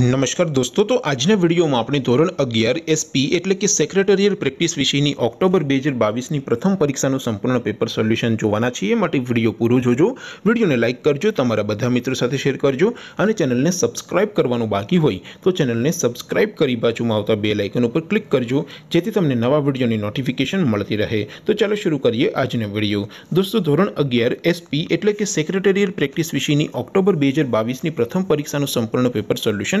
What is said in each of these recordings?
નમસ્કાર દોસ્તો તો આજ ને વિડિયો માં આપણે ધોરણ 11 SP એટલે કે સેક્રેટરીયલ પ્રેક્ટિસ વિષય ની ઓક્ટોબર 2022 ની પ્રથમ પરીક્ષા નું સંપૂર્ણ પેપર સોલ્યુશન જોવાના છીએ માટે વિડિયો પૂરો જોજો વિડિયોને લાઈક કરજો તમારા બધા મિત્રો સાથે શેર કરજો અને ચેનલ ને સબસ્ક્રાઇબ કરવાનું બાકી હોય તો ચેનલ ને સબસ્ક્રાઇબ કરી બાજુમાં આવતા બેલ આઇકન ઉપર ક્લિક કરજો જેથી તમને નવા વિડિયો ની નોટિફિકેશન મળતી રહે તો ચાલો શરૂ કરીએ આજ ને વિડિયો દોસ્તો ધોરણ 11 SP એટલે કે સેક્રેટરીયલ પ્રેક્ટિસ વિષય ની ઓક્ટોબર 2022 ની પ્રથમ પરીક્ષા નું સંપૂર્ણ paper solution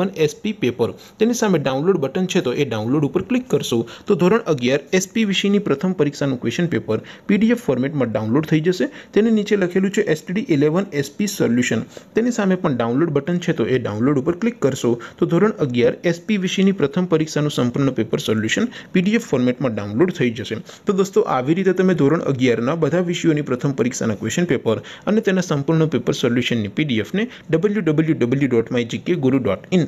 one SP paper तेने सामने डाउनलोड बटन छे तो ए डाउनलोड ऊपर क्लिक करसो तो ધોરણ 11 एसपीवीसी ની પ્રથમ પરીક્ષા નું ક્વેશ્ચન પેપર પીડીએફ ફોર્મેટ માં ડાઉનલોડ થઈ જશે તે ની નીચે લખેલું છે एसटीडी 11 एसपी સોલ્યુશન તે ની સામે પણ ડાઉનલોડ બટન છે તો એ ડાઉનલોડ ઉપર ક્લિક કરશો તો ધોરણ 11 एसपीवीसी ની પ્રથમ પરીક્ષા નું સંપૂર્ણ પેપર સોલ્યુશન પીડીએફ ફોર્મેટ માં ડાઉનલોડ થઈ જશે તો દોસ્તો આવી રીતે તમે ધોરણ 11 ના બધા વિષયો ની પ્રથમ પરીક્ષા ના ક્વેશ્ચન પેપર અને તેના સંપૂર્ણ પેપર સોલ્યુશન ની પીડીએફ ને www.mygkguru.in